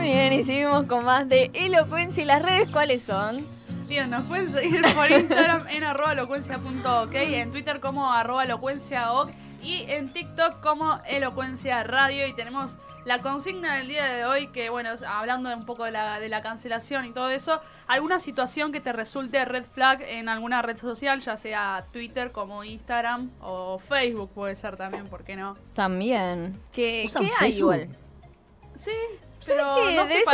bien, y seguimos con más de Elocuencia. ¿Y las redes cuáles son? Bien, nos pueden seguir por Instagram en arroba elocuencia.ok, en Twitter como arroba elocuencia.ok y en TikTok como Elocuencia Radio. Y tenemos la consigna del día de hoy, que bueno, hablando un poco de la, de la cancelación y todo eso, alguna situación que te resulte red flag en alguna red social, ya sea Twitter como Instagram o Facebook puede ser también, ¿por qué no? También. ¿Qué, ¿qué hay igual? Sí, pues pero no sé de vez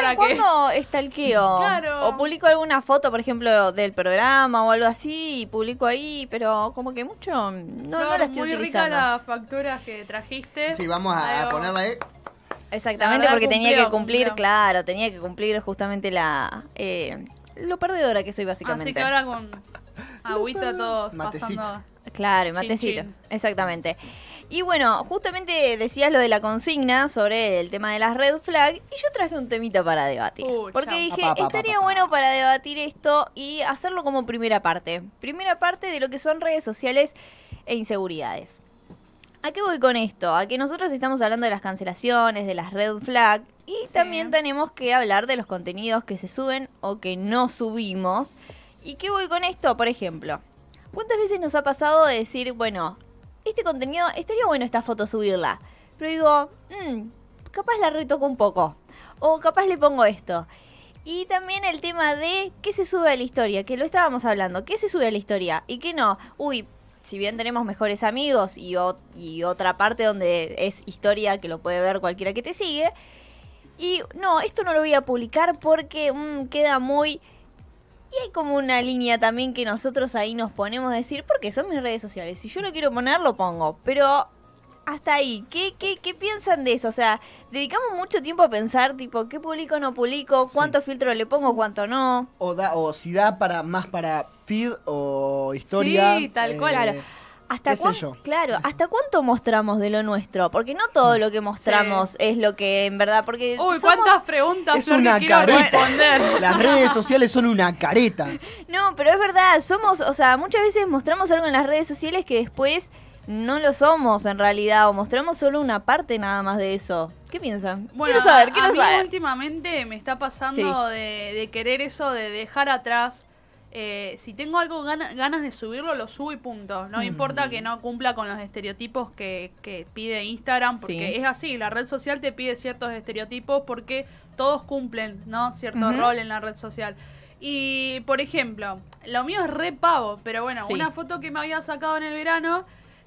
en qué. O publico alguna foto, por ejemplo, del programa o algo así, y publico ahí, pero como que mucho no, no, la estoy utilizando. Muy las facturas que trajiste. Sí, vamos a, ponerla ahí. Exactamente, porque tenía que cumplir, claro, tenía que cumplir justamente la... Eh, lo perdedora que soy básicamente. Así que ahora con agüita todo Matecito. Claro, matecito. Exactamente. Y bueno, justamente decías lo de la consigna sobre el tema de las red flag y yo traje un temita para debatir. porque dije, estaría bueno para debatir esto y hacerlo como primera parte. Primera parte de lo que son redes sociales e inseguridades. ¿A qué voy con esto? A que nosotros estamos hablando de las cancelaciones, de las red flag y también tenemos que hablar de los contenidos que se suben o que no subimos. ¿Y qué voy con esto? Por ejemplo, ¿cuántas veces nos ha pasado de decir, bueno, este contenido, estaría bueno esta foto subirla. Pero digo, mm, capaz la retoco un poco. O capaz le pongo esto. Y también el tema de qué se sube a la historia, que lo estábamos hablando. ¿Qué se sube a la historia y qué no? Uy, si bien tenemos mejores amigos y, otra parte donde es historia que lo puede ver cualquiera que te sigue. Y no, esto no lo voy a publicar porque mm, queda muy y hay como una línea también que nosotros ahí nos ponemos a decir, porque son mis redes sociales. Si yo lo quiero poner, lo pongo. Pero hasta ahí. ¿Qué, qué, qué piensan de eso? O sea, dedicamos mucho tiempo a pensar, tipo, ¿qué publico, no publico? ¿Cuánto filtros le pongo, cuánto no? O, da, o si da para más para feed o historia. Sí, tal cual. Eh, claro. ¿Hasta Claro, ¿hasta cuánto mostramos de lo nuestro? Porque no todo mm. lo que mostramos es lo que en verdad. Porque Uy, cuántas preguntas es una Responder. Las redes sociales son una careta. No, pero es verdad, somos, o sea, muchas veces mostramos algo en las redes sociales que después no lo somos en realidad, o mostramos solo una parte nada más de eso. ¿Qué piensan? Bueno, saber, a, mí últimamente me está pasando de querer eso de dejar atrás eh, si tengo algo ganas de subirlo, lo subo y punto. No importa que no cumpla con los estereotipos que, pide Instagram, porque es así, la red social te pide ciertos estereotipos porque todos cumplen, ¿no? Cierto rol en la red social. Y, por ejemplo, lo mío es re pavo, pero bueno, una foto que me había sacado en el verano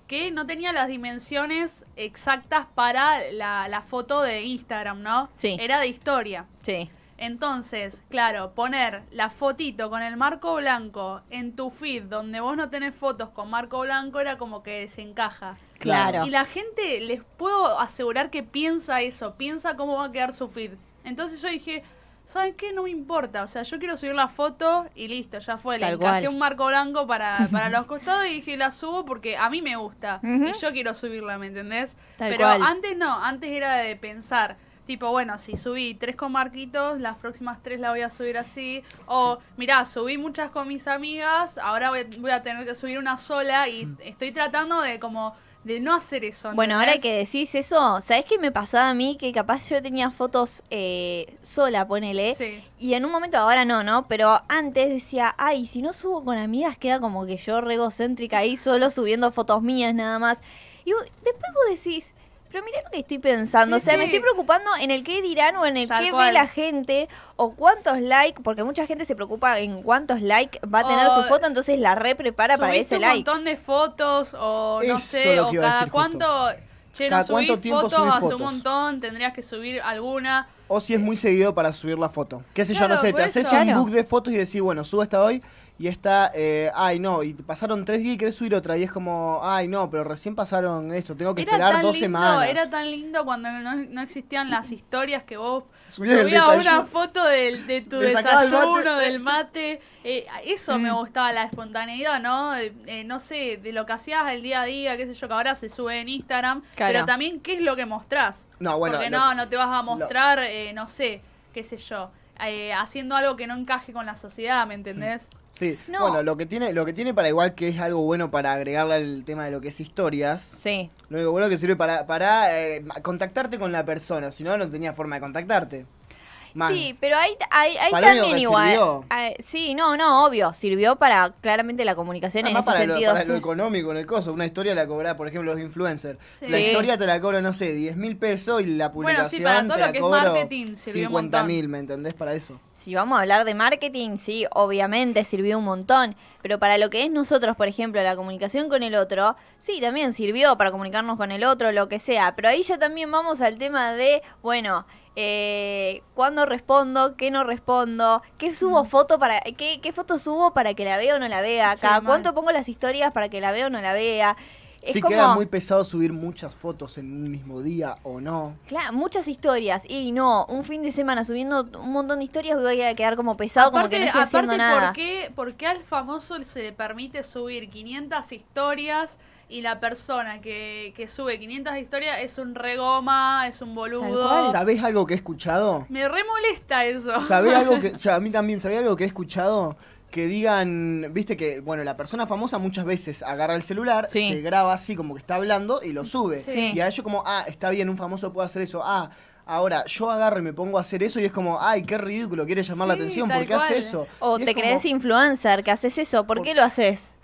que no tenía las dimensiones exactas para la, la foto de Instagram, ¿no? Sí. Era de historia. Sí. Entonces, claro, poner la fotito con el marco blanco en tu feed donde vos no tenés fotos con marco blanco era como que se encaja. Claro. Y la gente, les puedo asegurar que piensa eso, piensa cómo va a quedar su feed. Entonces yo dije, ¿saben qué? No me importa. O sea, yo quiero subir la foto y listo, ya fue. le encajé un marco blanco para, para los costados y dije, la subo porque a mí me gusta. Y yo quiero subirla, ¿me entendés? Pero antes no, antes era de pensar Tipo, bueno, si subí tres con Marquitos, las próximas tres las voy a subir así. O, mirá, subí muchas con mis amigas, ahora voy, a tener que subir una sola y mm. estoy tratando de como de no hacer eso. Bueno, ahora que decís eso, ¿sabés qué me pasaba a mí? Que capaz yo tenía fotos eh, sola, ponele. Sí. Y en un momento, ahora no, ¿no? Pero antes decía, ay, si no subo con amigas, queda como que yo regocéntrica ahí, solo subiendo fotos mías nada más. Y después vos decís, pero mirá lo que estoy pensando, o sea, me estoy preocupando en el qué dirán o en el qué ve la gente o cuántos likes, porque mucha gente se preocupa en cuántos likes va a tener su foto, entonces la reprepara para ese un like. Un montón de fotos o no sé, o cada cuánto, che, no subís cuánto fotos, un montón, tendrías que subir alguna. O si es muy eh, seguido para subir la foto. Qué sé yo, no sé, te haces un book de fotos y decís, bueno, subo hasta hoy, y está, eh, ay no, y pasaron tres días y querés subir otra, y es como, ay no, pero recién pasaron esto, tengo que esperar dos semanas. semanas. Era tan lindo cuando no, existían las historias que vos subías, una foto de, tu desayuno, del mate. Eh, eso me mm. gustaba, la espontaneidad, ¿no? Eh, no sé, de lo que hacías el día a día, qué sé yo, que ahora se sube en Instagram, pero también qué es lo que mostrás. No, bueno. Porque no, no te vas a mostrar, no sé, qué sé yo eh, haciendo algo que no encaje con la sociedad, ¿me entendés? Sí, bueno, lo que tiene, lo que tiene para igual que es algo bueno para agregarle al tema de lo que es historias. Sí. Lo bueno que sirve para, para eh, contactarte con la persona, si no, no tenía forma de contactarte. Sí, pero ahí, también igual. Eh, sí, no, no, obvio. Sirvió para claramente la comunicación en ese sentido. para lo económico, en el caso. Una historia la cobra, por ejemplo, los influencers. La historia te la cobra, no sé, 10 mil pesos y la publicación bueno, lo que es mil, ¿me entendés? Para eso. Si vamos a hablar de marketing, sí, obviamente sirvió un montón. Pero para lo que es nosotros, por ejemplo, la comunicación con el otro, sí, también sirvió para comunicarnos con el otro, lo que sea. Pero ahí ya también vamos al tema de, bueno, eh, cuándo respondo, qué no respondo, qué subo mm. foto para, qué, qué, subo para que la vea o no la vea acá, cuánto pongo las historias para que la vea o no la vea. Es si queda muy pesado subir muchas fotos en un mismo día o no. Claro, muchas historias. Y no, un fin de semana subiendo un montón de historias voy a quedar como pesado, como que no estoy haciendo nada. ¿por qué, ¿Por qué al famoso se le permite subir 500 historias? y la persona que, que sube 500 historias es un regoma, es un boludo. ¿Sabés algo que he escuchado? Me remolesta eso. ¿Sabés algo que, o sea, a mí también, ¿sabés algo que he escuchado? Que digan, viste que, bueno, la persona famosa muchas veces agarra el celular, se graba así como que está hablando y lo sube. Y a ellos como, ah, está bien, un famoso puede hacer eso, ah, Ahora, yo agarro y me pongo a hacer eso y es como, ay, qué ridículo, quiere llamar la atención, ¿por qué hace eso? O te crees influencer, que haces eso, ¿por qué lo haces?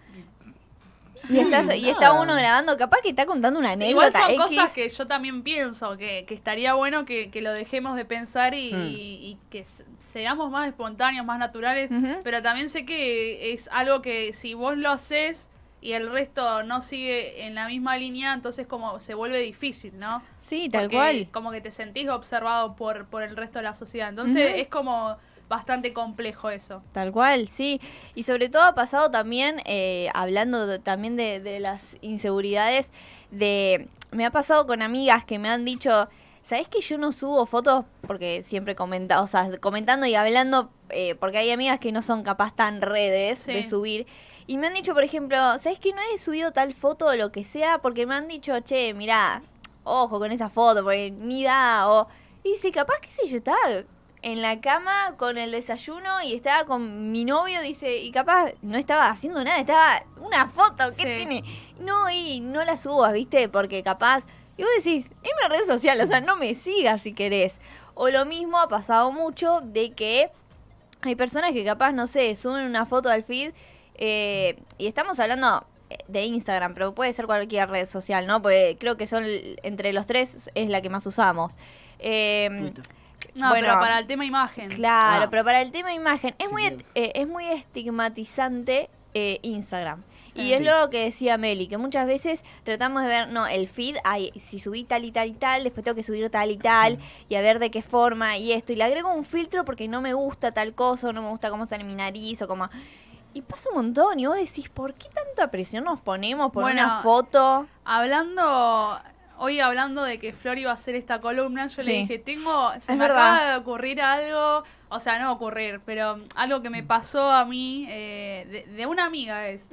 y, está uno grabando, capaz que está contando una anécdota. igual son cosas que yo también pienso, que, que estaría bueno que, que, lo dejemos de pensar y, hmm. que seamos más espontáneos, más naturales, pero también sé que es algo que si vos lo haces y el resto no sigue en la misma línea, entonces como se vuelve difícil, ¿no? Sí, tal cual. Como que te sentís observado por, por el resto de la sociedad. Entonces es como bastante complejo eso. Tal cual, sí. Y sobre todo ha pasado también, eh, hablando también de, las inseguridades, de me ha pasado con amigas que me han dicho, sabes que yo no subo fotos? Porque siempre comenta, o sea, comentando y hablando, eh, porque hay amigas que no son capaz tan redes de subir. Y me han dicho, por ejemplo, sabes que no he subido tal foto o lo que sea? Porque me han dicho, che, mira ojo con esa foto, porque ni da, o... Y sí capaz, que sé yo, tal en la cama con el desayuno y estaba con mi novio, dice, y capaz no estaba haciendo nada, estaba una foto, ¿qué tiene? No, y no la subas, ¿viste? Porque capaz. Y vos decís, es mi red social, o sea, no me sigas si querés. O lo mismo ha pasado mucho de que hay personas que capaz, no sé, suben una foto al feed eh, y estamos hablando eh, de Instagram, pero puede ser cualquier red social, ¿no? Porque creo que son entre los tres es la que más usamos. Eh, no, pero para el tema imagen. Claro, ah. pero para el tema imagen. Es, muy, eh, es muy estigmatizante eh, Instagram. y es lo que decía Meli, que muchas veces tratamos de ver, no, el feed, ay, si subí tal y tal y tal, después tengo que subir tal y tal, y a ver de qué forma y esto. Y le agrego un filtro porque no me gusta tal cosa, no me gusta cómo sale mi nariz, o como... Y pasa un montón, y vos decís, ¿por qué tanta presión nos ponemos por una foto? Hablando hoy hablando de que Flor iba a hacer esta columna, yo le dije, tengo, se me verdad. acaba de ocurrir algo, o sea, no ocurrir, pero algo que me pasó a mí, eh, de, una amiga es,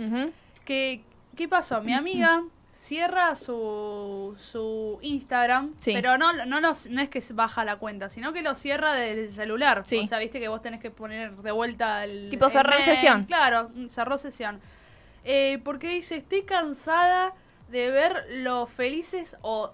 que, ¿qué pasó? Mi amiga cierra su, su Instagram, pero no, no, es que baja la cuenta, sino que lo cierra del celular. Sí. O sea, viste que vos tenés que poner de vuelta el... Tipo cerró sesión. Claro, cerró sesión. Eh, porque dice, estoy cansada de ver lo felices o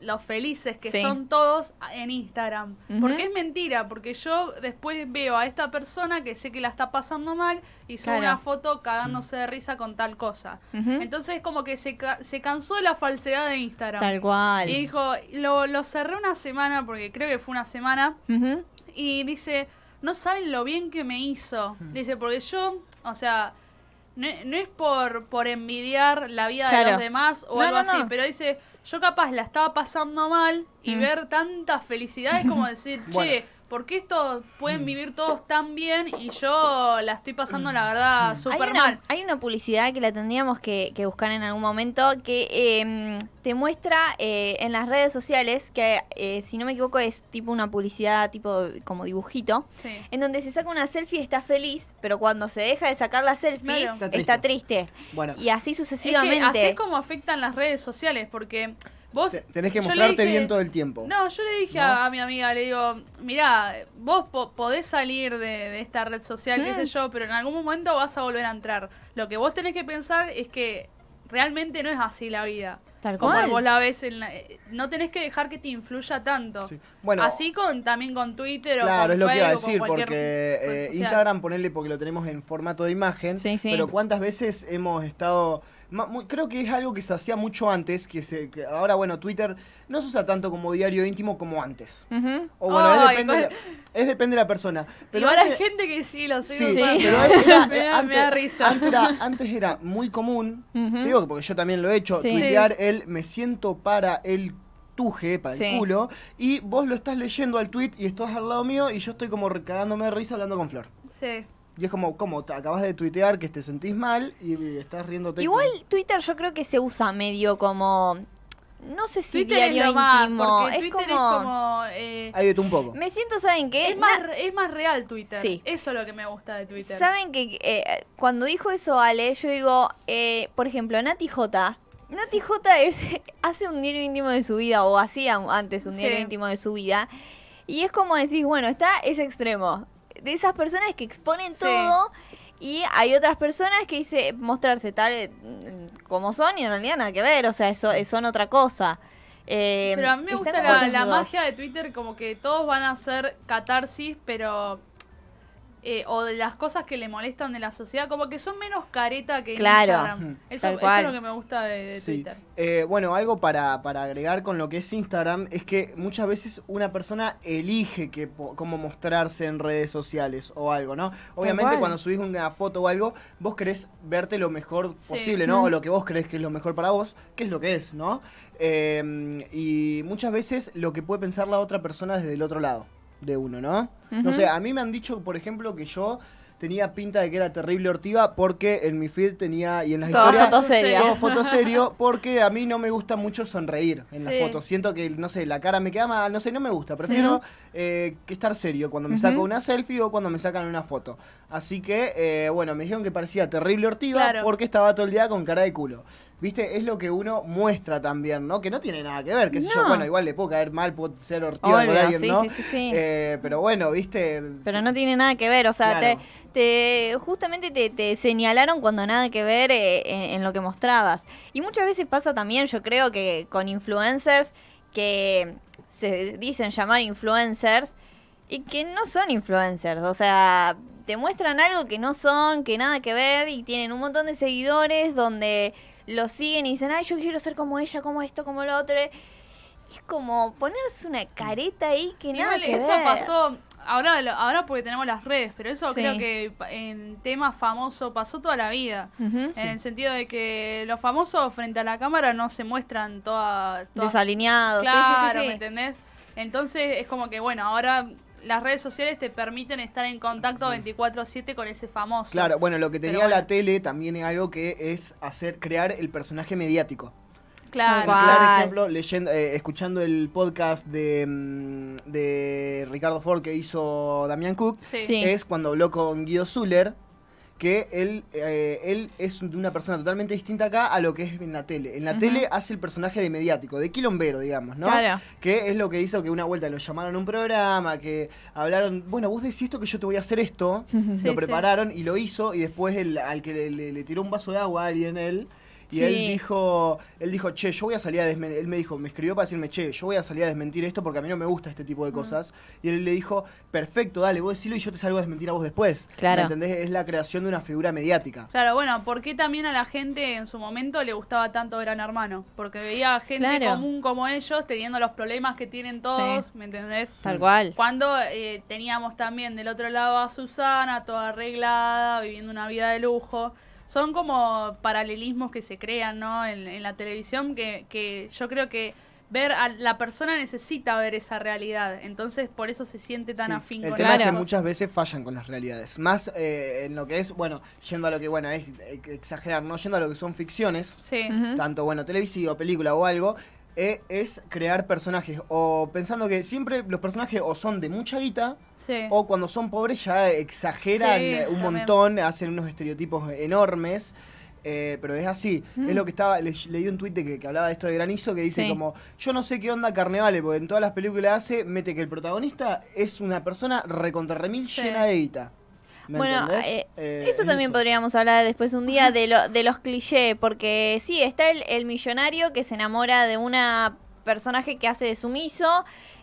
los felices que son todos en Instagram. Porque es mentira, porque yo después veo a esta persona que sé que la está pasando mal y sube una foto cagándose de mm. risa con tal cosa. Entonces como que se, se cansó de la falsedad de Instagram. Tal cual. Y dijo, lo, lo cerré una semana, porque creo que fue una semana, y dice, no saben lo bien que me hizo. Dice, porque yo, o sea no, no es por, por envidiar la vida de los demás o algo así, pero dice, yo capaz la estaba pasando mal y mm. ver tanta felicidad es como decir, che, ¿por qué estos pueden mm. vivir todos tan bien y yo la estoy pasando, la verdad, mm. súper mal? Hay una publicidad que la tendríamos que, buscar en algún momento que em, te muestra eh, en las redes sociales, que eh, si no me equivoco es tipo una publicidad tipo como dibujito, en donde se saca una selfie y está feliz, pero cuando se deja de sacar la selfie está, triste. Bueno. Y así sucesivamente. así es como afectan las redes sociales, porque Vos, Tenés que mostrarte bien todo el tiempo. No, yo le dije a, mi amiga, le digo, mirá, vos podés salir de, esta red social, qué sé yo, pero en algún momento vas a volver a entrar. Lo que vos tenés que pensar es que realmente no es así la vida. Tal cual. Como vos la ves, en eh, no tenés que dejar que te influya tanto. Bueno, así con también con Twitter o o Claro, es lo que iba a decir, porque eh, Instagram, ponerle porque lo tenemos en formato de imagen, pero ¿cuántas veces hemos estado creo que es algo que se hacía mucho antes, que, se, ahora, bueno, Twitter no se usa tanto como diario íntimo como antes. O bueno, es, depende pues. de la persona. Pero hay gente que sí lo sigue sí, Pero me, antes, risa. Antes era, muy común, te digo porque yo también lo he hecho, sí. tuitear el me siento para el tuje para el culo y vos lo estás leyendo al tweet y estás al lado mío y yo estoy como recagándome de risa hablando con Flor. Sí. Y es como, como acabas de tuitear que te sentís mal y, estás riéndote. Igual Twitter yo creo que se usa medio como no sé si Twitter diario es más, íntimo. es Twitter es como eh, un poco. Me siento, ¿saben qué? Es, más, es más real Twitter. Sí. Eso es lo que me gusta de Twitter. Saben que eh, cuando dijo eso Ale, yo digo, eh, por ejemplo, Nati J. Nati J es, hace un diario íntimo de su vida, o hacía antes un diario íntimo de su vida. Y es como decís, bueno, está ese extremo de esas personas que exponen todo y hay otras personas que dice mostrarse tal eh, como son y en realidad nada que ver, o sea, eso, eh, son otra cosa. Eh, pero a mí me gusta la, la magia de Twitter, como que todos van a hacer catarsis, pero eh, o de las cosas que le molestan de la sociedad, como que son menos careta que Instagram. Eso, es lo que me gusta de, Twitter. Eh, bueno, algo para, para, agregar con lo que es Instagram es que muchas veces una persona elige cómo mostrarse en redes sociales o algo, ¿no? Obviamente cuando subís una foto o algo, vos querés verte lo mejor posible, ¿no? O lo que vos crees que es lo mejor para vos, que es lo que es, ¿no? Em, y muchas veces lo que puede pensar la otra persona desde el otro lado de uno, ¿no? No sé, a mí me han dicho, por ejemplo, que yo tenía pinta de que era terrible ortiva porque en mi feed tenía y en las historias foto serio porque a mí no me gusta mucho sonreír en las fotos siento que no sé la cara me queda mal no sé no me gusta prefiero eh, que estar serio cuando me saco una selfie o cuando me sacan una foto así que eh, bueno me dijeron que parecía terrible ortiva porque estaba todo el día con cara de culo viste, es lo que uno muestra también, ¿no? Que no tiene nada que ver, Que sé yo, bueno, igual le puedo caer mal, puedo ser ortiva por alguien, ¿no? Eh, pero bueno, viste. Pero no tiene nada que ver, o sea, te, justamente te, señalaron cuando nada que ver eh, en lo que mostrabas. Y muchas veces pasa también, yo creo que con influencers que se dicen llamar influencers y que no son influencers, o sea, te muestran algo que no son, que nada que ver y tienen un montón de seguidores donde lo siguen y dicen, ay, yo quiero ser como ella, como esto, como lo otro. Y es como ponerse una careta ahí que nada eso pasó, ahora, ahora porque tenemos las redes, pero eso creo que en tema famoso pasó toda la vida. en el sentido de que los famosos frente a la cámara no se muestran toda, todas... Desalineados, claro, sí, sí. ¿me entendés? Entonces es como que, bueno, ahora las redes sociales te permiten estar en contacto 24/7 con ese famoso. Claro, bueno, lo que tenía la tele también es algo que es hacer crear el personaje mediático. Claro. Por claro, ejemplo, leyendo, eh, escuchando el podcast de, mm, de Ricardo Ford que hizo Damián Cook, es cuando habló con Guido Zuller, que él, eh, él es una persona totalmente distinta acá a lo que es en la tele. En la tele hace el personaje de mediático, de quilombero, digamos, ¿no? Claro. Que es lo que hizo que una vuelta lo llamaron a un programa, que hablaron, bueno, vos decís esto que yo te voy a hacer esto, lo prepararon y lo hizo, y después el, al que le, tiró un vaso de agua a en él y él dijo, él dijo, che, yo voy a salir a desmentir. Él me dijo, me escribió para decirme, che, yo voy a salir a desmentir esto porque a mí no me gusta este tipo de cosas. Y él le dijo, perfecto, dale, a decirlo y yo te salgo a desmentir a vos después. Claro. ¿Me entendés? Es la creación de una figura mediática. Claro, bueno, ¿por qué también a la gente en su momento le gustaba tanto Gran Hermano? Porque veía gente común como ellos teniendo los problemas que tienen todos, ¿me entendés? Tal cual. Cuando eh, teníamos también del otro lado a Susana, toda arreglada, viviendo una vida de lujo son como paralelismos que se crean ¿no? en, la televisión que, yo creo que ver a la persona necesita ver esa realidad entonces por eso se siente tan afín el con tema es que muchas veces fallan con las realidades más eh, en lo que es bueno yendo a lo que bueno es eh, exagerar no yendo a lo que son ficciones tanto bueno televisivo película o algo e, es crear personajes. O pensando que siempre los personajes o son de mucha guita, o cuando son pobres ya exageran eh, un montón, hacen unos estereotipos enormes. Eh, pero es así. Es mm. lo que estaba. leí un tweet que, hablaba de esto de granizo que dice como: Yo no sé qué onda carnevale, porque en todas las películas hace, mete que el protagonista es una persona recontra remil llena de guita bueno, eh, eh, eso también podríamos hablar después un día de, los clichés, porque sí, está el, el millonario que se enamora de una personaje que hace de sumiso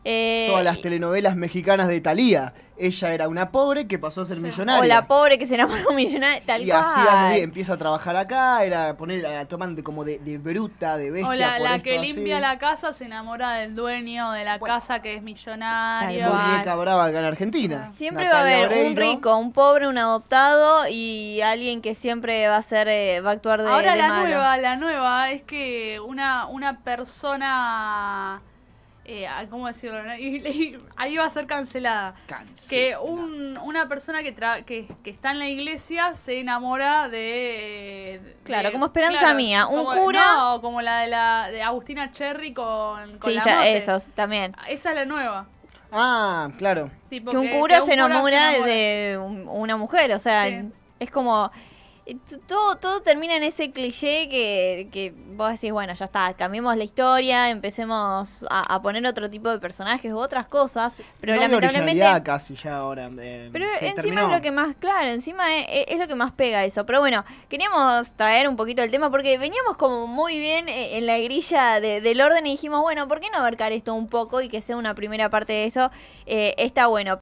eh, Todas las telenovelas mexicanas de Thalía. Ella era una pobre que pasó a ser millonaria. O la pobre que se enamoró un millonario y así empieza a trabajar acá, era poner, la como de, bruta, de bestia. O la, que limpia la casa se enamora del dueño de la casa que es millonario. Muñeca brava acá en Argentina. Siempre va a haber un rico, un pobre, un adoptado y alguien que siempre va a ser, eh, va a actuar de Ahora la nueva, la nueva es que una, una persona eh, ¿cómo decirlo? Y, ahí va a ser cancelada. Que una persona que, que, está en la iglesia se enamora de... Eh, claro, como esperanza mía, un cura... No, como la de, la, de Agustina Cherry con... sí, la ya, esos también. Esa es la nueva. Ah, claro. que, un cura, se, enamora de una mujer, o sea, es como... Eh, todo, todo termina en ese cliché que, que, vos decís, bueno, ya está, cambiemos la historia, empecemos a, poner otro tipo de personajes u otras cosas, pero lamentablemente... casi ya ahora. Em, em, pero encima es lo que más, claro, encima e, e, es, lo que más pega eso. Pero bueno, queríamos traer un poquito el tema porque veníamos como muy bien eh, en la grilla del orden y dijimos, bueno, ¿por qué no abarcar esto un poco y que sea una primera parte de eso? Eh, está bueno.